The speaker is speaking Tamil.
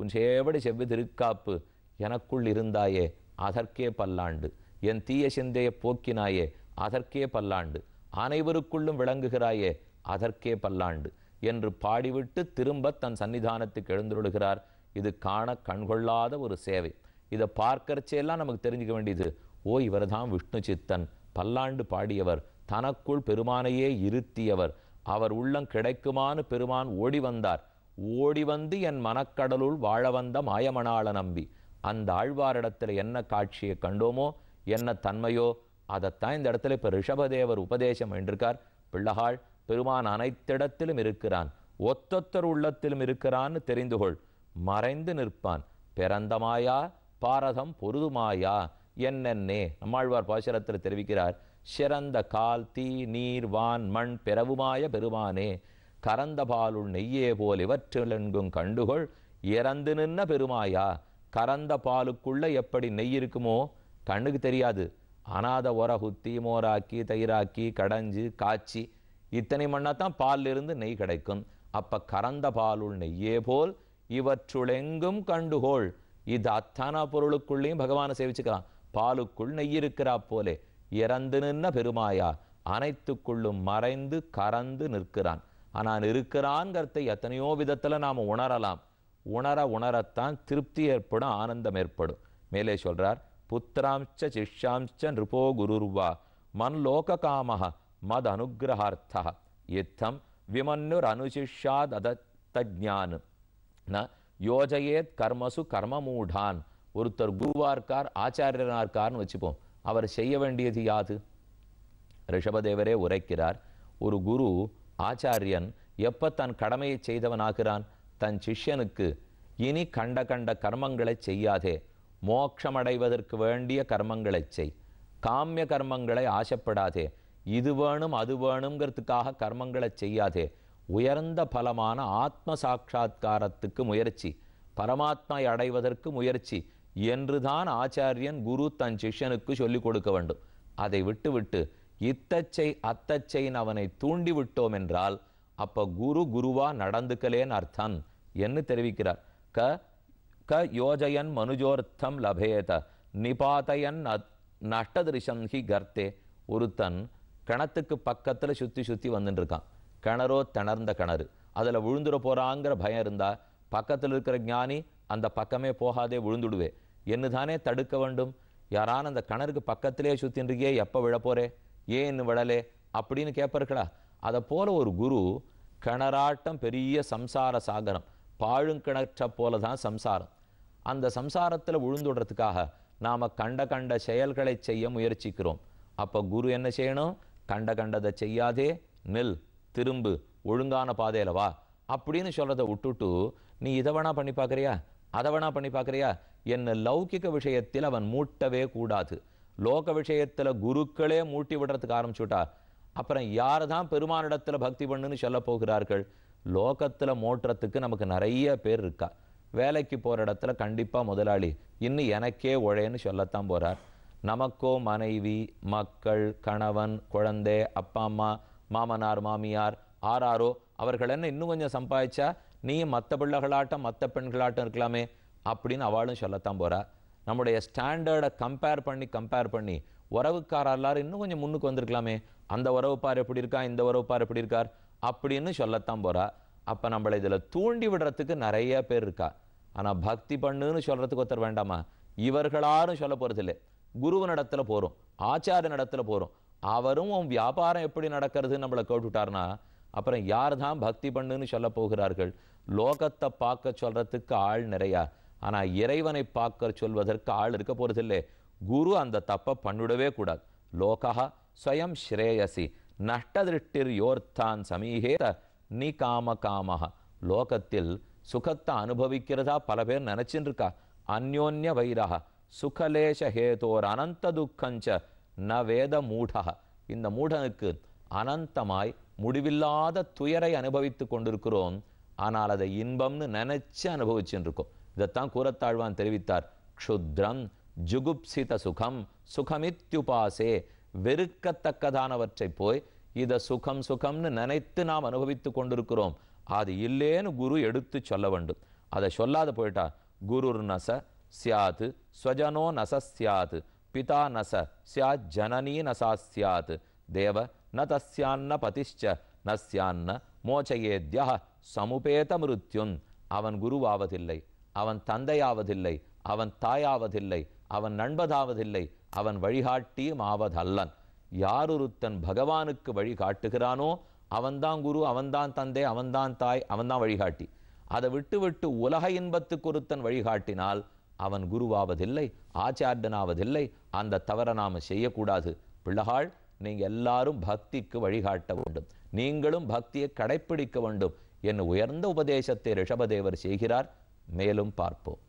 உன் சேவடி செவ்வி திருக்காப்பு எனக்குள் இருந்தாயே அதற்கே பல்லாண்டு என் தீய சிந்தைய போக்கினாயே அதற்கே பல்லாண்டு அனைவருக்குள்ளும் விளங்குகிறாயே அதற்கே பல்லாண்டு என்று பாடிவிட்டு திரும்ப தன் சன்னிதானத்துக்கு எழுந்துருளுகிறார் இது காண கண்கொள்ளாத ஒரு சேவை இதை பார்க்கறச்சேலாம் நமக்கு தெரிஞ்சுக்க வேண்டியது ஓ இவர்தான் விஷ்ணு சித்தன் பல்லாண்டு பாடியவர் தனக்குள் பெருமானையே இருத்தியவர் அவர் உள்ளம் கிடைக்குமானு பெருமான் ஓடி வந்தார் ஓடி வந்து என் மனக்கடலுள் வாழ வந்த மாயமணாள நம்பி அந்த ஆழ்வாரிடத்தில் என்ன காட்சியை கண்டோமோ என்ன தன்மையோ அதைத்தான் இந்த இடத்துல இப்போ ரிஷபதேவர் உபதேசம் என்றிருக்கார் பிள்ளகாள் பெருமான் அனைத்திடத்திலும் இருக்கிறான் ஒத்தொத்தர் உள்ளத்திலும் இருக்கிறான்னு தெரிந்து கொள் மறைந்து நிற்பான் பிறந்தமாயா பாரதம் பொருதுமாயா என்னென்னே நம்மாழ்வார் பாசுரத்தில் தெரிவிக்கிறார் சிறந்த கால் தீ நீர் வான் மண் பிறவுமாய பெருமானே கரந்தபாலுள் பாலுள் நெய்யே போல் இவற்றிலெங்கும் கண்டுகொள் இறந்து நின்ன பெருமாயா கறந்த பாலுக்குள்ள எப்படி நெய் இருக்குமோ கண்ணுக்கு தெரியாது அனாத உரகுத்தி மோராக்கி தயிராக்கி கடைஞ்சி காய்ச்சி இத்தனை மண்ணாத்தான் பாலிலிருந்து நெய் கிடைக்கும் அப்ப கறந்த பாலுள் நெய்யே போல் இவற்றுளெங்கும் கண்டுகோள் இது அத்தானா பொருளுக்குள்ளேயும் பகவானை சேவிச்சுக்கலாம் பாலுக்குள் நெய் இருக்கிறா போலே இறந்து நின்ன பெருமாயா அனைத்துக்குள்ளும் மறைந்து கறந்து நிற்கிறான் ஆனால் இருக்கிறான்கிறதை எத்தனையோ விதத்தில் நாம் உணரலாம் உணர உணரத்தான் திருப்தி ஏற்படும் ஆனந்தம் ஏற்படும் மேலே சொல்கிறார் புத்திராம்ச்ச சிஷ்யாம்ச்ச நிருபோ குருர்வா மன் லோக காமஹ மத் அனுகிரகார்த்தா யுத்தம் விமன்னுர் அனுசிஷாத் அதத்தஜான் ந யோஜயேத் கர்மசு கர்மமூடான் ஒருத்தர் குருவா இருக்கார் ஆச்சாரியனா இருக்கார்னு வச்சுப்போம் அவர் செய்ய வேண்டியது யாது ரிஷபதேவரே உரைக்கிறார் ஒரு குரு ஆச்சாரியன் எப்ப தன் கடமையை செய்தவனாகிறான் தன் சிஷ்யனுக்கு இனி கண்ட கண்ட கர்மங்களை செய்யாதே மோட்சமடைவதற்கு வேண்டிய கர்மங்களை செய் காமிய கர்மங்களை ஆசைப்படாதே இது வேணும் அது வேணுங்கிறதுக்காக கர்மங்களை செய்யாதே உயர்ந்த பலமான ஆத்ம சாட்சா்காரத்துக்கு முயற்சி பரமாத்மா அடைவதற்கு முயற்சி என்றுதான் ஆச்சாரியன் குரு தன் சிஷ்யனுக்கு சொல்லிக் கொடுக்க வேண்டும் அதை விட்டுவிட்டு இத்தச்சை அத்தச்சைன்னு அவனை தூண்டி விட்டோம் என்றால் அப்போ குரு குருவா நடந்துக்கலேன் அர்த்தம் என்று தெரிவிக்கிறார் க க யோஜயன் மனுஜோர்த்தம் லபேத நிபாதையன் நஷ்டதிருஷம் ஹி கர்த்தே ஒருத்தன் கிணத்துக்கு பக்கத்தில் சுற்றி சுற்றி வந்துட்டு இருக்கான் கிணறோ திணர்ந்த கிணறு அதில் விழுந்துட போகிறாங்கிற பயம் இருந்தால் பக்கத்தில் இருக்கிற ஞானி அந்த பக்கமே போகாதே விழுந்துடுவே என்னதானே தடுக்க வேண்டும் யாரான அந்த கிணறுக்கு பக்கத்திலே சுற்றின்றிருக்கே எப்போ விழப்போறே ஏன் விழலே அப்படின்னு கேட்பார்களா அதை போல ஒரு குரு கிணறாட்டம் பெரிய சம்சார சாகரம் பாழுங்கிணற்ற போல தான் சம்சாரம் அந்த சம்சாரத்தில் விழுந்துடுறதுக்காக நாம் கண்ட கண்ட செயல்களை செய்ய முயற்சிக்கிறோம் அப்போ குரு என்ன செய்யணும் கண்ட கண்டதை செய்யாதே நெல் திரும்பு ஒழுங்கான பாதையில் வா அப்படின்னு சொல்கிறத விட்டுட்டு நீ இதை வேணா பண்ணி பார்க்குறியா அதை வேணா பண்ணி பார்க்குறியா என்ன லௌகிக்க விஷயத்தில் அவன் மூட்டவே கூடாது லோக விஷயத்தில் குருக்களே மூட்டி விடுறதுக்கு ஆரம்பிச்சு அப்புறம் யார் தான் பெருமானிடத்தில் பக்தி பண்ணுன்னு சொல்ல போகிறார்கள் லோகத்தில் மோட்டுறதுக்கு நமக்கு நிறைய பேர் இருக்கா வேலைக்கு போகிற இடத்துல கண்டிப்பாக முதலாளி இன்னும் எனக்கே உழையன்னு சொல்லத்தான் போகிறார் நமக்கோ மனைவி மக்கள் கணவன் குழந்தை அப்பா அம்மா மாமனார் மாமியார் ஆறாரோ அவர்கள் என்ன இன்னும் கொஞ்சம் சம்பாதிச்சா நீ மற்ற பிள்ளைகளாட்டம் மற்ற பெண்களாட்டம் இருக்கலாமே அப்படின்னு அவளும் சொல்லத்தான் போகிறா நம்முடைய ஸ்டாண்டர்டை கம்பேர் பண்ணி கம்பேர் பண்ணி உறவுக்காரர் எல்லாரும் இன்னும் கொஞ்சம் முன்னுக்கு வந்திருக்கலாமே அந்த உறவுப்பார் எப்படி இருக்கா இந்த உறவுப்பார் எப்படி இருக்கார் அப்படின்னு சொல்லத்தான் போகிறா அப்போ நம்மளை இதில் தூண்டி விடுறதுக்கு நிறைய பேர் இருக்கா ஆனால் பக்தி பண்ணுன்னு சொல்கிறதுக்கு ஒருத்தர் வேண்டாமா இவர்களாரும் சொல்ல போகிறதில்லை குருவன் இடத்துல போகிறோம் ஆச்சாரிய இடத்துல போகிறோம் அவரும் உன் வியாபாரம் எப்படி நடக்கிறதுன்னு நம்மளை கேட்டுவிட்டார்னா அப்புறம் யார் தான் பக்தி பண்ணுன்னு சொல்ல போகிறார்கள் லோகத்தை பார்க்க சொல்கிறதுக்கு ஆள் நிறையா ஆனால் இறைவனை பார்க்க சொல்வதற்கு ஆள் இருக்க போகிறதில்லை குரு அந்த தப்பை பண்ணிடவே கூடாது லோகா ஸ்வயம் ஸ்ரேயசி நஷ்டதிருஷ்டிர் யோர்த்தான் சமீகே நீ காம காமக லோகத்தில் சுகத்தை அனுபவிக்கிறதா பல பேர் நினச்சின்னு இருக்கா அந்யோன்ய வைரக சுகலேஷ ஹேதோர் அனந்த துக்கஞ்ச ந வேத மூடக இந்த மூடனுக்கு அனந்தமாய் முடிவில்லாத துயரை அனுபவித்து கொண்டிருக்கிறோம் ஆனால் அதை இன்பம்னு நினச்சி அனுபவிச்சுருக்கோம் இதைத்தான் கூறத்தாழ்வான் தெரிவித்தார் க்ஷுத்ரம் ஜுகுப்சித சுகம் சுகமித்யுபாசே வெறுக்கத்தக்கதானவற்றை போய் இதை சுகம் சுகம்னு நினைத்து நாம் அனுபவித்து கொண்டிருக்கிறோம் அது இல்லேன்னு குரு எடுத்து சொல்ல வேண்டும் அதை சொல்லாத போயிட்டா குருர் நச சியாது ஸ்வஜனோ நச சியாது பிதா நச சியாத் ஜனனி நசா சியாது தேவ ந தஸ்யான்ன பதிஷ்ச நஸ்யான்ன மோச்சயேத்யா சமுபேத மிருத்யுன் அவன் குருவாவதில்லை அவன் தந்தையாவதில்லை அவன் தாயாவதில்லை அவன் நண்பதாவதில்லை அவன் வழிகாட்டியும் ஆவதல்லன் யாருருத்தன் பகவானுக்கு வழி காட்டுகிறானோ அவன்தான் குரு அவன்தான் தந்தை அவன்தான் தாய் அவன்தான் வழிகாட்டி அதை விட்டு விட்டு உலக இன்பத்துக்கு ஒருத்தன் வழிகாட்டினால் அவன் குருவாவதில்லை ஆச்சார்டனாவதில்லை அந்த தவறை நாம் செய்யக்கூடாது பிள்ளைகள் நீங்கள் எல்லாரும் பக்திக்கு வழிகாட்ட வேண்டும் நீங்களும் பக்தியை கடைப்பிடிக்க வேண்டும் என் உயர்ந்த உபதேசத்தை ரிஷபதேவர் செய்கிறார் மேலும் பார்ப்போம்